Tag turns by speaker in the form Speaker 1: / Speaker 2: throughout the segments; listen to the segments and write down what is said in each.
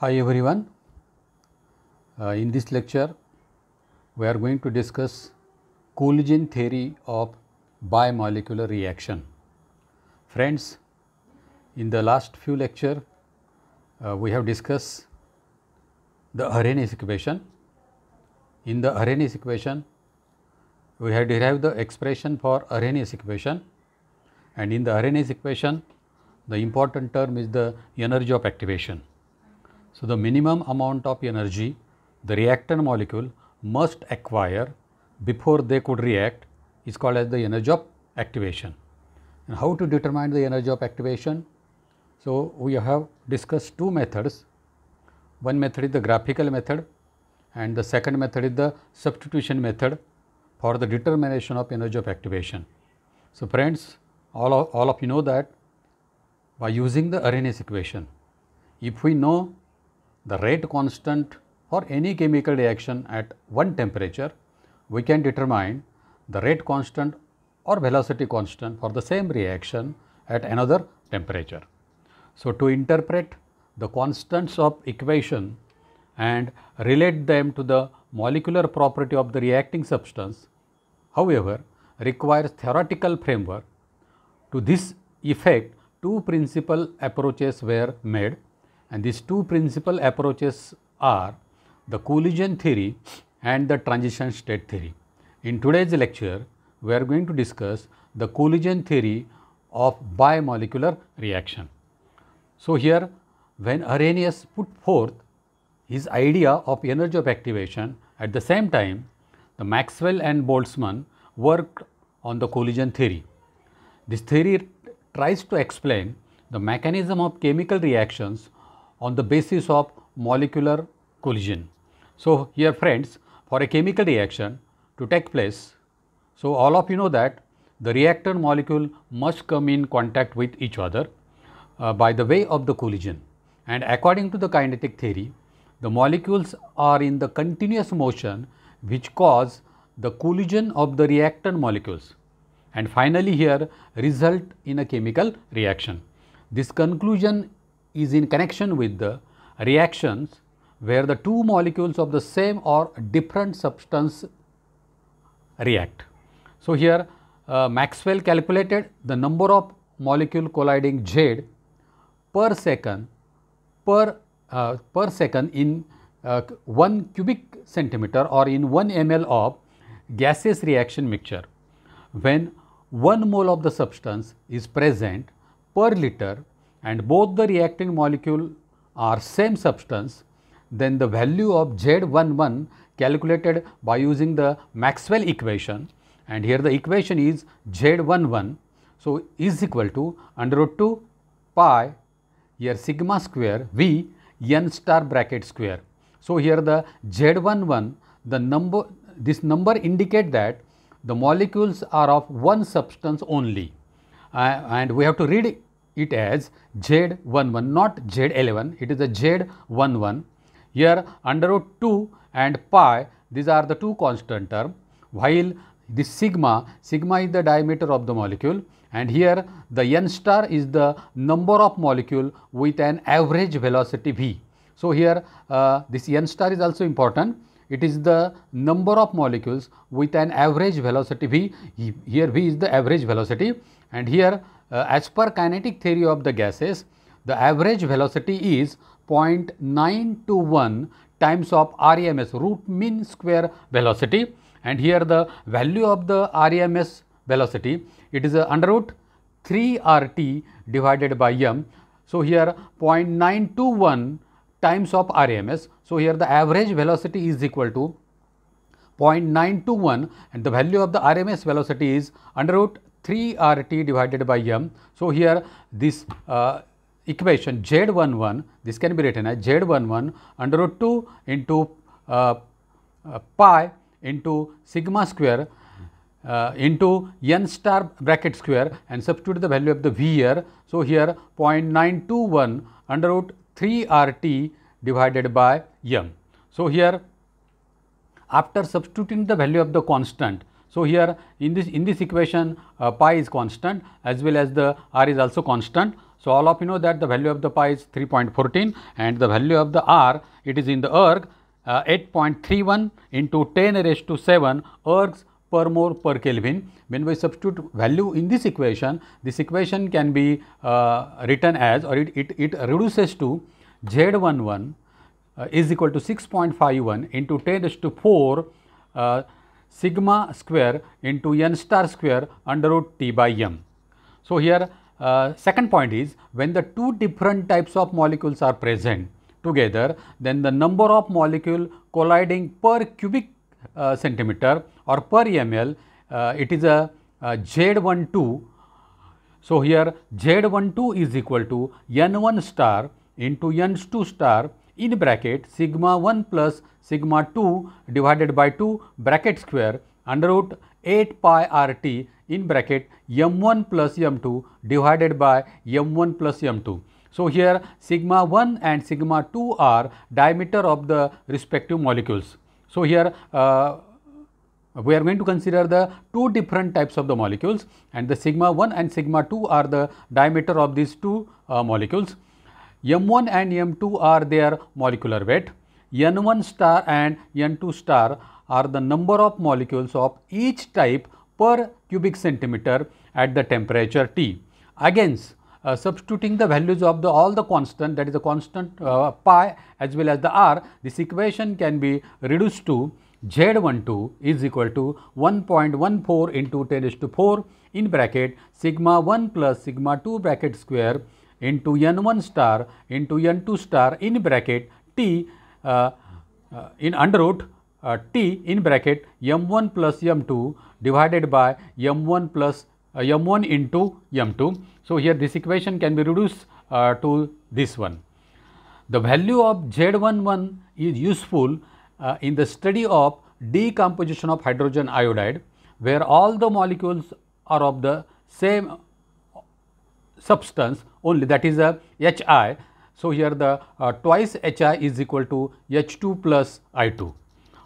Speaker 1: Hi everyone, uh, in this lecture we are going to discuss collision theory of bimolecular reaction. Friends, in the last few lecture uh, we have discussed the Arrhenius equation. In the Arrhenius equation we have derived the expression for Arrhenius equation and in the Arrhenius equation the important term is the energy of activation. So, the minimum amount of energy the reactant molecule must acquire before they could react is called as the energy of activation. And how to determine the energy of activation? So, we have discussed two methods. One method is the graphical method and the second method is the substitution method for the determination of energy of activation. So, friends all of, all of you know that by using the Arrhenius equation, if we know the rate constant for any chemical reaction at one temperature, we can determine the rate constant or velocity constant for the same reaction at another temperature. So, to interpret the constants of equation and relate them to the molecular property of the reacting substance, however, requires theoretical framework. To this effect, two principal approaches were made and these two principal approaches are the collision theory and the transition state theory. In today's lecture, we are going to discuss the collision theory of bimolecular reaction. So, here when Arrhenius put forth his idea of energy of activation, at the same time the Maxwell and Boltzmann worked on the collision theory. This theory tries to explain the mechanism of chemical reactions on the basis of molecular collision. So, here friends for a chemical reaction to take place, so all of you know that the reactant molecule must come in contact with each other uh, by the way of the collision and according to the kinetic theory, the molecules are in the continuous motion which cause the collision of the reactant molecules and finally here result in a chemical reaction. This conclusion is in connection with the reactions where the two molecules of the same or different substance react. So, here uh, Maxwell calculated the number of molecule colliding Z per second per, uh, per second in uh, 1 cubic centimeter or in 1 ml of gaseous reaction mixture when 1 mole of the substance is present per liter and both the reacting molecule are same substance, then the value of Z11 calculated by using the Maxwell equation and here the equation is Z11. So, is equal to under root 2 pi here sigma square V n star bracket square. So, here the Z11 the number this number indicate that the molecules are of one substance only uh, and we have to read it as Z11 not Z11 it is a Z11 here under root 2 and pi these are the two constant term while this sigma, sigma is the diameter of the molecule and here the n star is the number of molecule with an average velocity v. So, here uh, this n star is also important. It is the number of molecules with an average velocity v. Here v is the average velocity and here uh, as per kinetic theory of the gases, the average velocity is 0.921 times of RMS root mean square velocity and here the value of the RMS velocity it is uh, under root 3 RT divided by m. So, here 0.921 times of RMS. So, here the average velocity is equal to 0.921 and the value of the RMS velocity is under root 3 r t divided by m. So, here this uh, equation z 1 1 this can be written as z 1 1 under root 2 into uh, uh, pi into sigma square uh, into n star bracket square and substitute the value of the v here. So, here 0.921 under root 3 r t divided by m. So, here after substituting the value of the constant so, here in this in this equation uh, pi is constant as well as the r is also constant. So, all of you know that the value of the pi is 3.14 and the value of the r it is in the erg uh, 8.31 into 10 raised to 7 ergs per mole per Kelvin. When we substitute value in this equation, this equation can be uh, written as or it, it, it reduces to Z11 uh, is equal to 6.51 into 10 raised to 4 uh, sigma square into n star square under root t by m. So, here uh, second point is when the two different types of molecules are present together then the number of molecule colliding per cubic uh, centimeter or per ml uh, it is a, a Z12. So, here Z12 is equal to N1 star into N2 star in bracket sigma 1 plus sigma 2 divided by 2 bracket square under root 8 pi r t in bracket m 1 plus m 2 divided by m 1 plus m 2. So, here sigma 1 and sigma 2 are diameter of the respective molecules. So, here uh, we are going to consider the two different types of the molecules and the sigma 1 and sigma 2 are the diameter of these two uh, molecules m1 and m2 are their molecular weight, n1 star and n2 star are the number of molecules of each type per cubic centimeter at the temperature T. Against uh, substituting the values of the all the constant that is the constant uh, pi as well as the r, this equation can be reduced to Z12 is equal to 1.14 into 10 to to 4 in bracket sigma 1 plus sigma 2 bracket square into n1 star into n2 star in bracket t uh, uh, in under root uh, t in bracket m1 plus m2 divided by m1 plus uh, m1 into m2. So, here this equation can be reduced uh, to this one. The value of Z11 is useful uh, in the study of decomposition of hydrogen iodide where all the molecules are of the same substance only that is a uh, HI. So, here the uh, twice HI is equal to H2 plus I2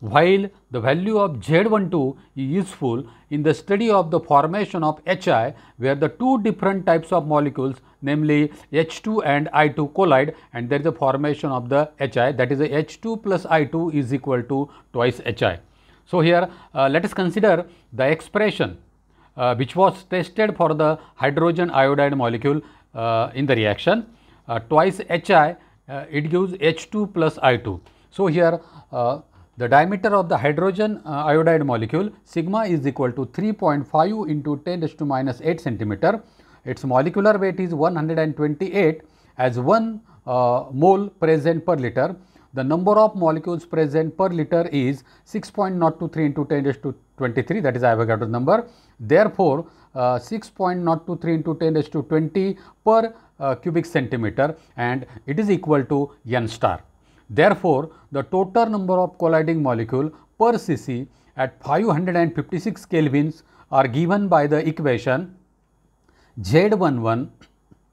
Speaker 1: while the value of Z12 is useful in the study of the formation of HI where the two different types of molecules namely H2 and I2 collide and there is a formation of the HI that is H2 plus I2 is equal to twice HI. So, here uh, let us consider the expression uh, which was tested for the hydrogen iodide molecule uh, in the reaction. Uh, twice HI, uh, it gives H2 plus I2. So, here uh, the diameter of the hydrogen uh, iodide molecule sigma is equal to 3.5 into 10 raised to minus 8 centimeter. Its molecular weight is 128 as 1 mole present per liter the number of molecules present per liter is 6.023 into 10 raised to 23 that is Avogadro's number Therefore, uh, 6.023 into 10 raised to 20 per uh, cubic centimeter and it is equal to n star. Therefore, the total number of colliding molecule per cc at 556 kelvins are given by the equation Z11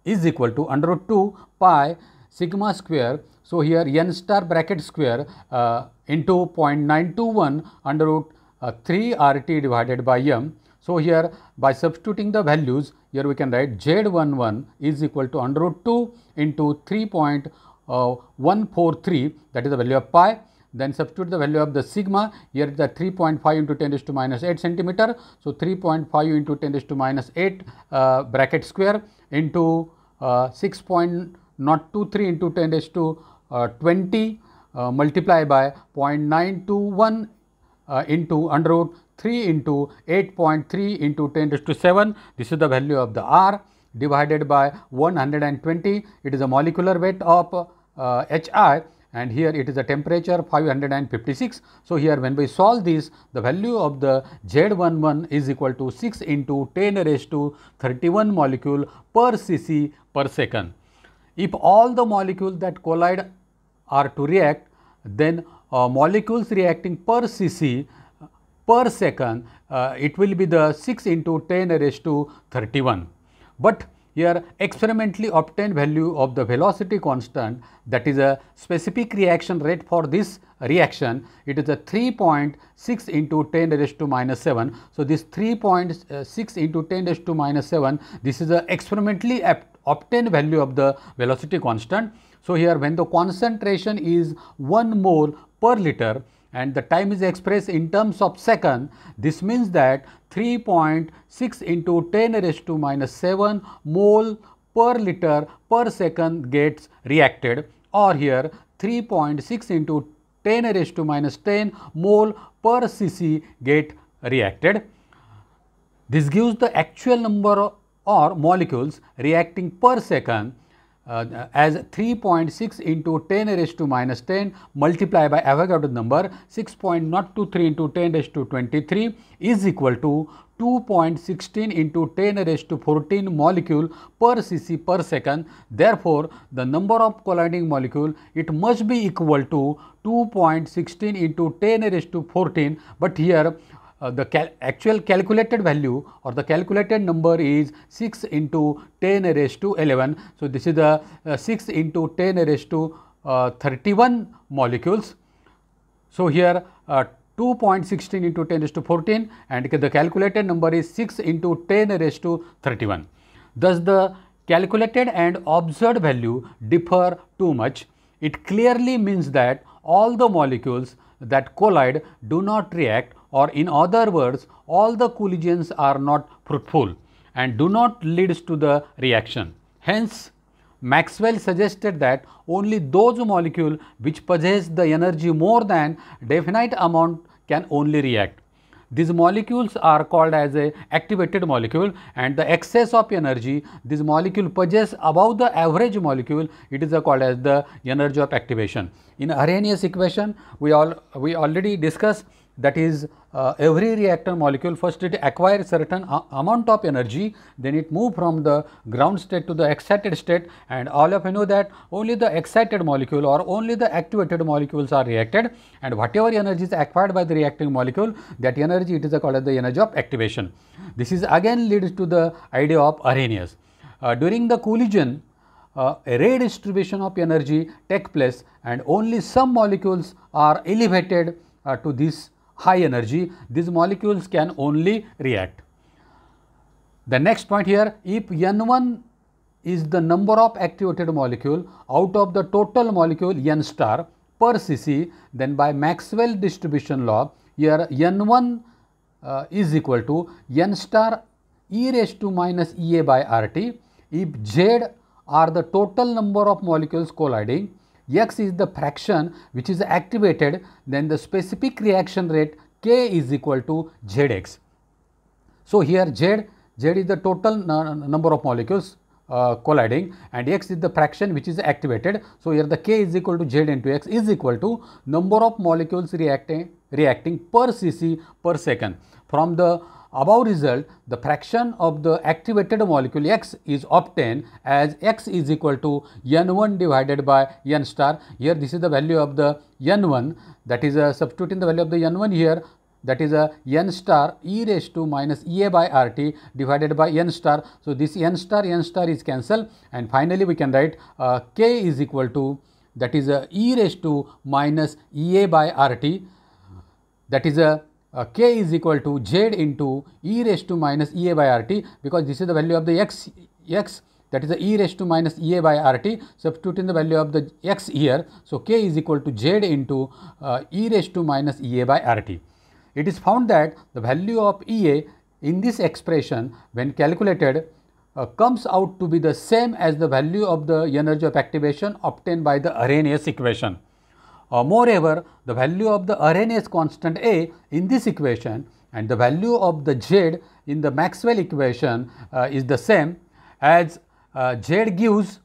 Speaker 1: is equal to under root 2 pi sigma square. So, here n star bracket square uh, into 0.921 under root uh, 3 RT divided by m so, here by substituting the values here we can write Z11 is equal to under root 2 into 3.143 uh, that is the value of pi then substitute the value of the sigma here the 3.5 into 10 to minus 8 centimeter. So, 3.5 into 10 to minus 8 uh, bracket square into uh, 6.023 into 10 to uh, 20 uh, multiply by 0.921 uh, into under root 3 into 8.3 into 10 raised to 7. This is the value of the R divided by 120. It is a molecular weight of uh, HI and here it is a temperature 556. So, here when we solve this the value of the Z11 is equal to 6 into 10 raised to 31 molecule per cc per second. If all the molecules that collide are to react then uh, molecules reacting per cc per second, uh, it will be the 6 into 10 raised to 31. But here experimentally obtained value of the velocity constant that is a specific reaction rate for this reaction it is a 3.6 into 10 raised to minus 7. So, this 3.6 into 10 raised to minus 7 this is a experimentally obtained value of the velocity constant. So, here when the concentration is 1 mole per liter and the time is expressed in terms of second. This means that 3.6 into 10 raised to minus 7 mole per liter per second gets reacted or here 3.6 into 10 raised to minus 10 mole per cc get reacted. This gives the actual number or molecules reacting per second uh, as 3.6 into 10 raised to minus 10 multiplied by Avogadro number 6.023 into 10 raised to 23 is equal to 2.16 into 10 raised to 14 molecule per cc per second. Therefore, the number of colliding molecule it must be equal to 2.16 into 10 raised to 14, but here uh, the cal actual calculated value or the calculated number is 6 into 10 raised to 11. So, this is the uh, 6 into 10 raised to uh, 31 molecules. So, here uh, 2.16 into 10 raised to 14 and the calculated number is 6 into 10 raised to 31. Thus, the calculated and observed value differ too much. It clearly means that all the molecules that collide do not react or in other words all the collisions are not fruitful and do not leads to the reaction. Hence, Maxwell suggested that only those molecule which possess the energy more than definite amount can only react. These molecules are called as a activated molecule and the excess of energy this molecule possess above the average molecule it is called as the energy of activation. In Arrhenius equation we all we already discussed that is uh, every reactor molecule first it acquires certain amount of energy then it move from the ground state to the excited state and all of you know that only the excited molecule or only the activated molecules are reacted and whatever energy is acquired by the reacting molecule that energy it is called as the energy of activation. This is again leads to the idea of Arrhenius. Uh, during the collision uh, a redistribution of energy take place and only some molecules are elevated uh, to this high energy, these molecules can only react. The next point here, if N1 is the number of activated molecule out of the total molecule N star per cc, then by Maxwell distribution law, here N1 uh, is equal to N star e raised to minus Ea by RT. If Z are the total number of molecules colliding, X is the fraction which is activated, then the specific reaction rate K is equal to Zx. So, here Z, Z is the total number of molecules uh, colliding and X is the fraction which is activated. So, here the K is equal to Z into X is equal to number of molecules reacting, reacting per cc per second from the above result the fraction of the activated molecule X is obtained as X is equal to N1 divided by N star. Here this is the value of the N1 that is a uh, substituting the value of the N1 here that is a uh, n star e raised to minus E a by r t divided by n star. So, this n star n star is cancelled and finally, we can write uh, k is equal to that is a uh, e raised to minus E a by r t that is a uh, k is equal to z into e raised to minus ea by rt because this is the value of the x x that is the e raised to minus ea by rt substitute in the value of the x here. So, k is equal to z into uh, e raised to minus ea by rt. It is found that the value of ea in this expression when calculated uh, comes out to be the same as the value of the energy of activation obtained by the Arrhenius equation moreover, the value of the RNA is constant A in this equation and the value of the Z in the Maxwell equation uh, is the same as uh, Z gives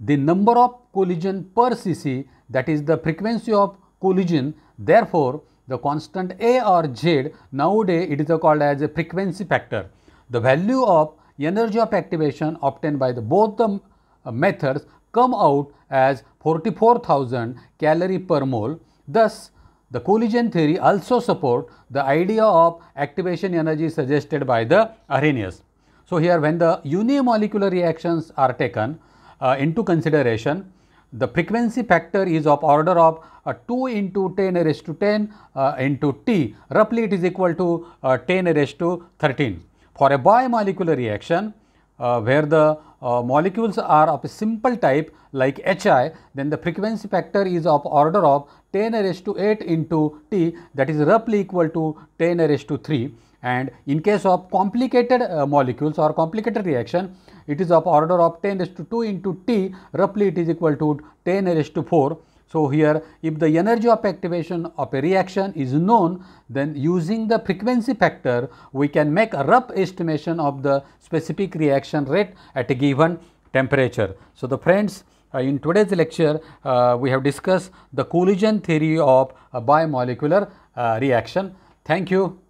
Speaker 1: the number of collision per cc that is the frequency of collision. Therefore, the constant A or Z nowadays it is called as a frequency factor. The value of energy of activation obtained by the both the uh, methods come out as 44,000 calorie per mole. Thus, the collision theory also support the idea of activation energy suggested by the Arrhenius. So, here when the unimolecular reactions are taken uh, into consideration, the frequency factor is of order of uh, 2 into 10 raised to 10 uh, into t, roughly it is equal to uh, 10 raised to 13. For a bimolecular reaction, uh, where the uh, molecules are of a simple type like HI, then the frequency factor is of order of 10 raised to 8 into T that is roughly equal to 10 raised to 3 and in case of complicated uh, molecules or complicated reaction, it is of order of 10 raised to 2 into T roughly it is equal to 10 raised to 4 so, here if the energy of activation of a reaction is known, then using the frequency factor, we can make a rough estimation of the specific reaction rate at a given temperature. So, the friends uh, in today's lecture, uh, we have discussed the collision theory of a bimolecular uh, reaction. Thank you.